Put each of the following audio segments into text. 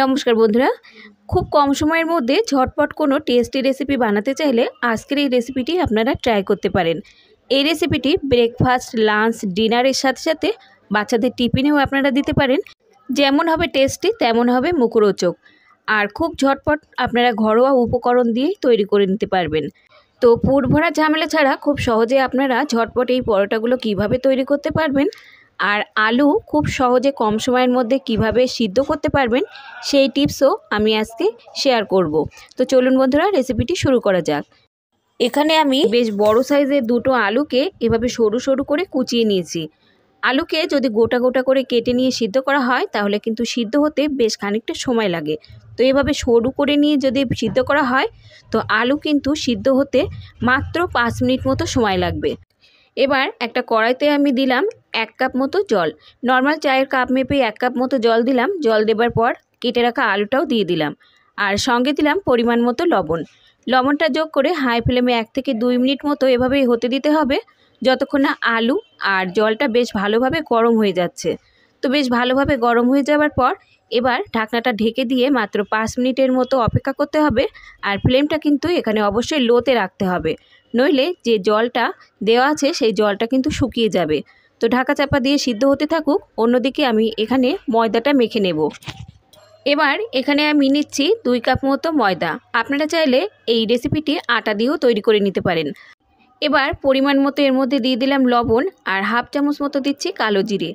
নমস্কার বন্ধুরা খুব কম সময়ের মধ্যে ঝটপট কোনো টেস্টি রেসিপি বানাতে চাইলে আজকের এই রেসিপিটি আপনারা ট্রাই করতে পারেন এই রেসিপিটি ব্রেকফাস্ট লাঞ্চ ডিনারের সাথে সাথে বাচ্চাদের টিফিনেও আপনারা দিতে পারেন যেমন হবে টেস্টি তেমন হবে মুখরোচক আর খুব ঝটপট আপনারা ঘরোয়া উপকরণ দিয়েই তৈরি করে নিতে পারবেন তো পুরভরা ভরা ঝামেলা ছাড়া খুব সহজে আপনারা ঝটপট এই পরোটাগুলো কিভাবে তৈরি করতে পারবেন আর আলু খুব সহজে কম সময়ের মধ্যে কিভাবে সিদ্ধ করতে পারবেন সেই টিপসও আমি আজকে শেয়ার করব তো চলুন বন্ধুরা রেসিপিটি শুরু করা যাক এখানে আমি বেশ বড় সাইজের দুটো আলুকে এভাবে সরু সরু করে কুচিয়ে নিয়েছি আলুকে যদি গোটা গোটা করে কেটে নিয়ে সিদ্ধ করা হয় তাহলে কিন্তু সিদ্ধ হতে বেশ খানিকটা সময় লাগে তো এভাবে সরু করে নিয়ে যদি সিদ্ধ করা হয় তো আলু কিন্তু সিদ্ধ হতে মাত্র পাঁচ মিনিট মতো সময় লাগবে এবার একটা কড়াইতে আমি দিলাম এক কাপ মতো জল নর্মাল চায়ের কাপ মেপে এক কাপ মতো জল দিলাম জল দেবার পর কেটে রাখা আলুটাও দিয়ে দিলাম আর সঙ্গে দিলাম পরিমাণ মতো লবণ লবণটা যোগ করে হাই ফ্লেমে এক থেকে দুই মিনিট মতো এভাবেই হতে দিতে হবে যতক্ষণ না আলু আর জলটা বেশ ভালোভাবে গরম হয়ে যাচ্ছে তো বেশ ভালোভাবে গরম হয়ে যাওয়ার পর এবার ঢাকনাটা ঢেকে দিয়ে মাত্র পাঁচ মিনিটের মতো অপেক্ষা করতে হবে আর ফ্লেমটা কিন্তু এখানে অবশ্যই লোতে রাখতে হবে নইলে যে জলটা দেওয়া আছে সেই জলটা কিন্তু শুকিয়ে যাবে তো ঢাকা চাপা দিয়ে সিদ্ধ হতে থাকুক অন্যদিকে আমি এখানে ময়দাটা মেখে নেব এবার এখানে আমি নিচ্ছি দুই কাপ মতো ময়দা আপনারা চাইলে এই রেসিপিটি আটা দিয়েও তৈরি করে নিতে পারেন এবার পরিমাণ মতো এর মধ্যে দিয়ে দিলাম লবণ আর হাফ চামচ মতো দিচ্ছি কালো জিরে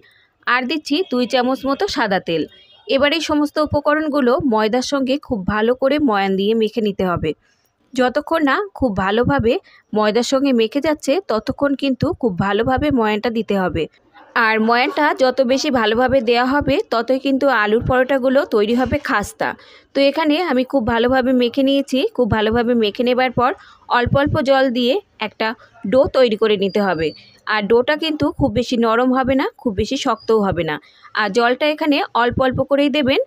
আর দিচ্ছি দুই চামচ মতো সাদা তেল এবার এই সমস্ত উপকরণগুলো ময়দার সঙ্গে খুব ভালো করে ময়ান দিয়ে মেখে নিতে হবে যতক্ষণ না খুব ভালোভাবে ময়দার সঙ্গে মেখে যাচ্ছে ততক্ষণ কিন্তু খুব ভালোভাবে ময়ানটা দিতে হবে আর ময়ানটা যত বেশি ভালোভাবে দেয়া হবে ততই কিন্তু আলুর পরোটাগুলো তৈরি হবে খাস্তা তো এখানে আমি খুব ভালোভাবে মেখে নিয়েছি খুব ভালোভাবে মেখে নেবার পর অল্প অল্প জল দিয়ে একটা ডো তৈরি করে নিতে হবে আর ডোটা কিন্তু খুব বেশি নরম হবে না খুব বেশি শক্তও হবে না আর জলটা এখানে অল্প অল্প করেই দেবেন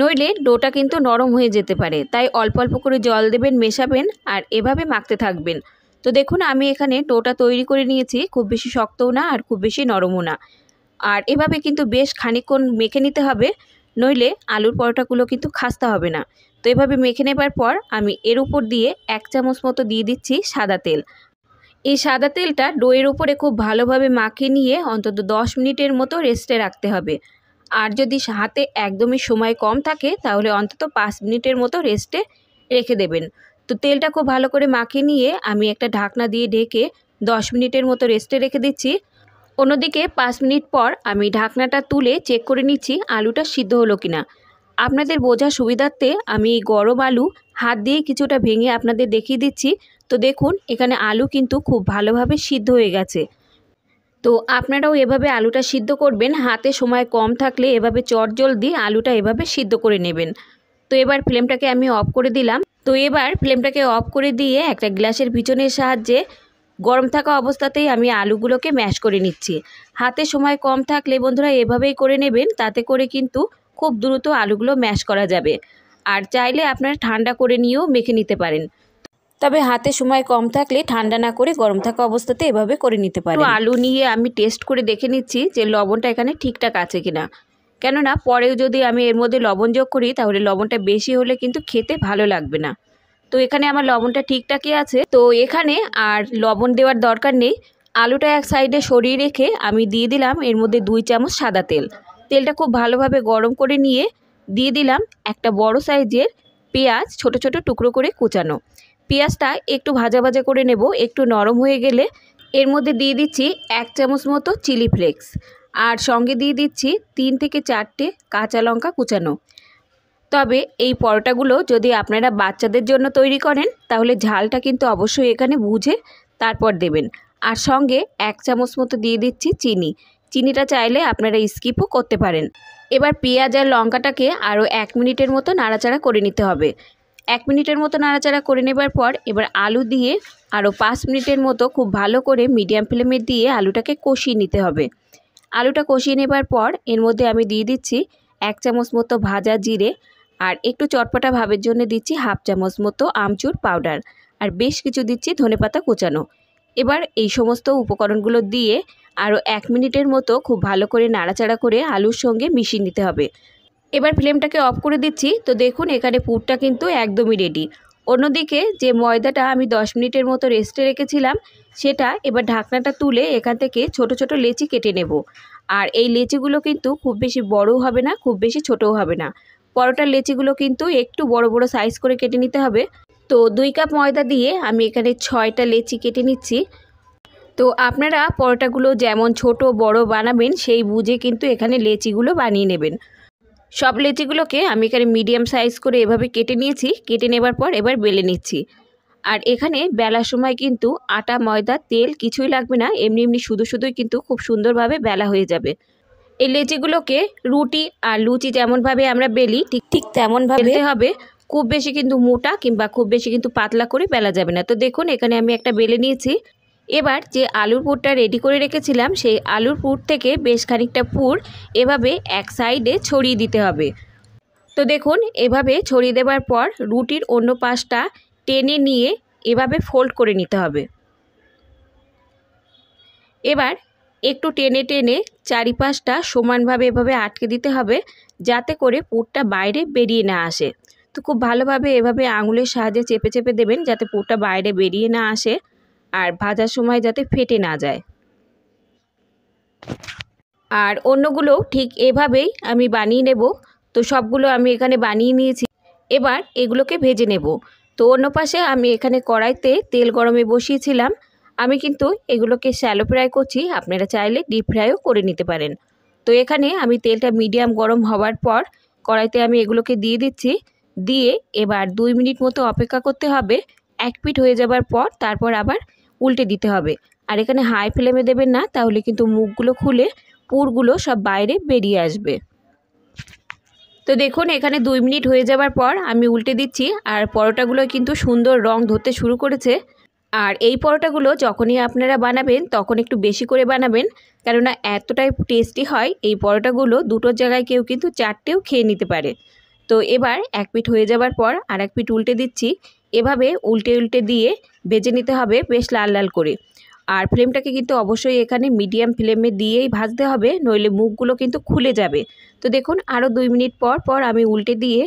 নইলে ডোটা কিন্তু নরম হয়ে যেতে পারে তাই অল্প অল্প করে জল দেবেন মেশাবেন আর এভাবে মাখতে থাকবেন তো দেখুন আমি এখানে ডোটা তৈরি করে নিয়েছি খুব বেশি শক্তও না আর খুব বেশি নরমও না আর এভাবে কিন্তু বেশ খানিকক্ষণ মেখে নিতে হবে নইলে আলুর পরোটাগুলো কিন্তু খাস্তা হবে না তো এভাবে মেখে নেবার পর আমি এর উপর দিয়ে এক চামচ মতো দিয়ে দিচ্ছি সাদা তেল এই সাদা তেলটা ডোয়ের উপরে খুব ভালোভাবে মাখিয়ে নিয়ে অন্তত দশ মিনিটের মতো রেস্টে রাখতে হবে আর যদি হাতে একদমই সময় কম থাকে তাহলে অন্তত পাঁচ মিনিটের মতো রেস্টে রেখে দেবেন তো তেলটা খুব ভালো করে মাখিয়ে নিয়ে আমি একটা ঢাকনা দিয়ে ঢেকে দশ মিনিটের মতো রেস্টে রেখে দিচ্ছি অন্যদিকে পাঁচ মিনিট পর আমি ঢাকনাটা তুলে চেক করে নিচ্ছি আলুটা সিদ্ধ হলো কিনা আপনাদের বোঝা সুবিধার্থে আমি গরম আলু হাত দিয়ে কিছুটা ভেঙে আপনাদের দেখিয়ে দিচ্ছি তো দেখুন এখানে আলু কিন্তু খুব ভালোভাবে সিদ্ধ হয়ে গেছে তো আপনারাও এভাবে আলুটা সিদ্ধ করবেন হাতে সময় কম থাকলে এভাবে দিয়ে আলুটা এভাবে সিদ্ধ করে নেবেন তো এবার ফ্লেমটাকে আমি অফ করে দিলাম তো এবার ফ্লেমটাকে অফ করে দিয়ে একটা গ্লাসের পিছনের সাহায্যে গরম থাকা অবস্থাতেই আমি আলুগুলোকে ম্যাশ করে নিচ্ছি হাতে সময় কম থাকলে বন্ধুরা এভাবেই করে নেবেন তাতে করে কিন্তু খুব দ্রুত আলুগুলো ম্যাশ করা যাবে আর চাইলে আপনারা ঠান্ডা করে নিয়েও মেখে নিতে পারেন তবে হাতে সময় কম থাকলে ঠান্ডা না করে গরম থাকা অবস্থাতে এভাবে করে নিতে পারে আলু নিয়ে আমি টেস্ট করে দেখে নিচ্ছি যে লবণটা এখানে ঠিকঠাক আছে কিনা কেননা পরেও যদি আমি এর মধ্যে লবণ যোগ করি তাহলে লবণটা বেশি হলে কিন্তু খেতে ভালো লাগবে না তো এখানে আমার লবণটা ঠিকঠাকই আছে তো এখানে আর লবণ দেওয়ার দরকার নেই আলুটা এক সাইডে সরিয়ে রেখে আমি দিয়ে দিলাম এর মধ্যে দুই চামচ সাদা তেল তেলটা খুব ভালোভাবে গরম করে নিয়ে দিয়ে দিলাম একটা বড় সাইজের পেঁয়াজ ছোট ছোট টুকরো করে কুচানো পেঁয়াজটা একটু ভাজা ভাজা করে নেব একটু নরম হয়ে গেলে এর মধ্যে দিয়ে দিচ্ছি এক চামচ মতো চিলি ফ্লেক্স আর সঙ্গে দিয়ে দিচ্ছি তিন থেকে চারটে কাঁচা লঙ্কা কুচানো তবে এই পরোটাগুলো যদি আপনারা বাচ্চাদের জন্য তৈরি করেন তাহলে ঝালটা কিন্তু অবশ্যই এখানে বুঝে তারপর দেবেন আর সঙ্গে এক চামচ মতো দিয়ে দিচ্ছি চিনি চিনিটা চাইলে আপনারা স্কিপও করতে পারেন এবার পেঁয়াজ আর লঙ্কাটাকে আরও এক মিনিটের মতো নাড়াচাড়া করে নিতে হবে এক মিনিটের মতো নাড়াচাড়া করে নেবার পর এবার আলু দিয়ে আরও পাঁচ মিনিটের মতো খুব ভালো করে মিডিয়াম ফ্লেমে দিয়ে আলুটাকে কষিয়ে নিতে হবে আলুটা কষিয়ে নেবার পর এর মধ্যে আমি দিয়ে দিচ্ছি এক চামচ মতো ভাজা জিরে আর একটু চটপটা ভাবের জন্য দিচ্ছি হাফ চামচ মতো আমচুর পাউডার আর বেশ কিছু দিচ্ছি ধনেপাতা কোচানো এবার এই সমস্ত উপকরণগুলো দিয়ে আরও এক মিনিটের মতো খুব ভালো করে নাড়াচাড়া করে আলুর সঙ্গে মিশিয়ে নিতে হবে এবার ফ্লেমটাকে অফ করে দিচ্ছি তো দেখুন এখানে পুরটা কিন্তু একদমই রেডি অন্যদিকে যে ময়দাটা আমি 10 মিনিটের মতো রেস্টে রেখেছিলাম সেটা এবার ঢাকনাটা তুলে এখান থেকে ছোট ছোট লেচি কেটে নেব আর এই লেচিগুলো কিন্তু খুব বেশি বড়ও হবে না খুব বেশি ছোটও হবে না পরোটার লেচিগুলো কিন্তু একটু বড় বড় সাইজ করে কেটে নিতে হবে তো দুই কাপ ময়দা দিয়ে আমি এখানে ছয়টা লেচি কেটে নিচ্ছি তো আপনারা পরোটাগুলো যেমন ছোট বড় বানাবেন সেই বুঝে কিন্তু এখানে লেচিগুলো বানিয়ে নেবেন সব লেচিগুলোকে আমি এখানে মিডিয়াম সাইজ করে এভাবে কেটে নিয়েছি কেটে নেবার পর এবার বেলে নিচ্ছি আর এখানে বেলার সময় কিন্তু আটা ময়দা তেল কিছুই লাগবে না এমনি এমনি শুধু শুধুই কিন্তু খুব সুন্দরভাবে বেলা হয়ে যাবে এই লেচিগুলোকে রুটি আর লুচি যেমনভাবে আমরা বেলি ঠিক ঠিক তেমনভাবে হবে খুব বেশি কিন্তু মোটা কিংবা খুব বেশি কিন্তু পাতলা করে বেলা যাবে না তো দেখুন এখানে আমি একটা বেলে নিয়েছি এবার যে আলুর পুরটা রেডি করে রেখেছিলাম সেই আলুর পুর থেকে বেশ খানিকটা পুর এভাবে এক সাইডে ছড়িয়ে দিতে হবে তো দেখুন এভাবে ছড়িয়ে দেওয়ার পর রুটির অন্য পাশটা টেনে নিয়ে এভাবে ফোল্ড করে নিতে হবে এবার একটু টেনে টেনে চারিপাশটা সমানভাবে এভাবে আটকে দিতে হবে যাতে করে পুরটা বাইরে বেরিয়ে না আসে তো খুব ভালোভাবে এভাবে আঙুলের সাহায্যে চেপে চেপে দেবেন যাতে পুরটা বাইরে বেরিয়ে না আসে আর ভাজার সময় যাতে ফেটে না যায় আর অন্যগুলো ঠিক এভাবেই আমি বানিয়ে নেব তো সবগুলো আমি এখানে বানিয়ে নিয়েছি এবার এগুলোকে ভেজে নেব তো অন্য পাশে আমি এখানে কড়াইতে তেল গরমে বসিয়েছিলাম আমি কিন্তু এগুলোকে শ্যালো ফ্রাই করছি আপনারা চাইলে ডিপ ফ্রাইও করে নিতে পারেন তো এখানে আমি তেলটা মিডিয়াম গরম হওয়ার পর কড়াইতে আমি এগুলোকে দিয়ে দিচ্ছি দিয়ে এবার দুই মিনিট মতো অপেক্ষা করতে হবে এক পিট হয়ে যাবার পর তারপর আবার উল্টে দিতে হবে আর এখানে হাই ফ্লেমে দেবেন না তাহলে কিন্তু মুখগুলো খুলে পুরগুলো সব বাইরে বেরিয়ে আসবে তো দেখুন এখানে দুই মিনিট হয়ে যাবার পর আমি উল্টে দিচ্ছি আর পরোটাগুলো কিন্তু সুন্দর রং ধরতে শুরু করেছে আর এই পরোটাগুলো যখনই আপনারা বানাবেন তখন একটু বেশি করে বানাবেন কেননা এতটাই টেস্টি হয় এই পরোটাগুলো দুটোর জায়গায় কেউ কিন্তু চারটেও খেয়ে নিতে পারে তো এবার এক পিঠ হয়ে যাবার পর আর এক পিঠ উল্টে দিচ্ছি এভাবে উল্টে উল্টে দিয়ে ভেজে নিতে হবে বেশ লাল লাল করে আর ফ্লেমটাকে কিন্তু অবশ্যই এখানে মিডিয়াম ফ্লেমে দিয়েই ভাজতে হবে নইলে মুখগুলো কিন্তু খুলে যাবে তো দেখুন আরও দুই মিনিট পর পর আমি উল্টে দিয়ে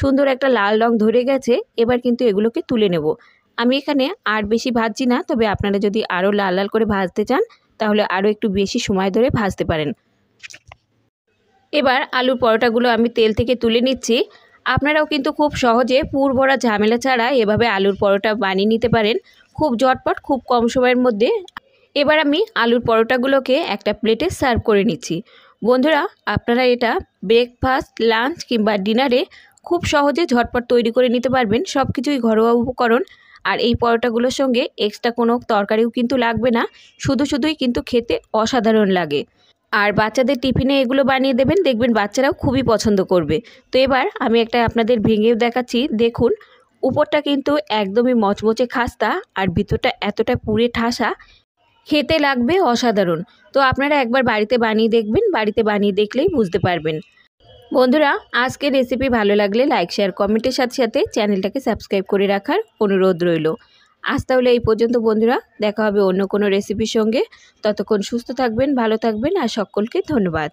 সুন্দর একটা লাল রং ধরে গেছে এবার কিন্তু এগুলোকে তুলে নেব আমি এখানে আর বেশি ভাজছি না তবে আপনারা যদি আরও লাল লাল করে ভাজতে চান তাহলে আরও একটু বেশি সময় ধরে ভাজতে পারেন এবার আলুর পরোটাগুলো আমি তেল থেকে তুলে নিচ্ছি আপনারাও কিন্তু খুব সহজে পুর ভরা ঝামেলা ছাড়া এভাবে আলুর পরোটা বানিয়ে নিতে পারেন খুব ঝটপট খুব কম সময়ের মধ্যে এবার আমি আলুর পরোটাগুলোকে একটা প্লেটে সার্ভ করে নিচ্ছি বন্ধুরা আপনারা এটা ব্রেকফাস্ট লাঞ্চ কিংবা ডিনারে খুব সহজে ঝটপট তৈরি করে নিতে পারবেন সব কিছুই ঘরোয়া উপকরণ আর এই পরোটাগুলোর সঙ্গে এক্সট্রা কোনো তরকারিও কিন্তু লাগবে না শুধু শুধুই কিন্তু খেতে অসাধারণ লাগে আর বাচ্চাদের টিফিনে এগুলো বানিয়ে দেবেন দেখবেন বাচ্চারাও খুবই পছন্দ করবে তো এবার আমি একটা আপনাদের ভেঙেও দেখাচ্ছি দেখুন উপরটা কিন্তু একদমই মচমচে খাস্তা আর ভিতরটা এতটা পুড়ে ঠাসা খেতে লাগবে অসাধারণ তো আপনারা একবার বাড়িতে বানিয়ে দেখবেন বাড়িতে বানিয়ে দেখলেই বুঝতে পারবেন বন্ধুরা আজকের রেসিপি ভালো লাগলে লাইক শেয়ার কমেন্টের সাথে সাথে চ্যানেলটাকে সাবস্ক্রাইব করে রাখার অনুরোধ রইল আজ তাহলে এই পর্যন্ত বন্ধুরা দেখা হবে অন্য কোনো রেসিপির সঙ্গে ততক্ষণ সুস্থ থাকবেন ভালো থাকবেন আর সকলকে ধন্যবাদ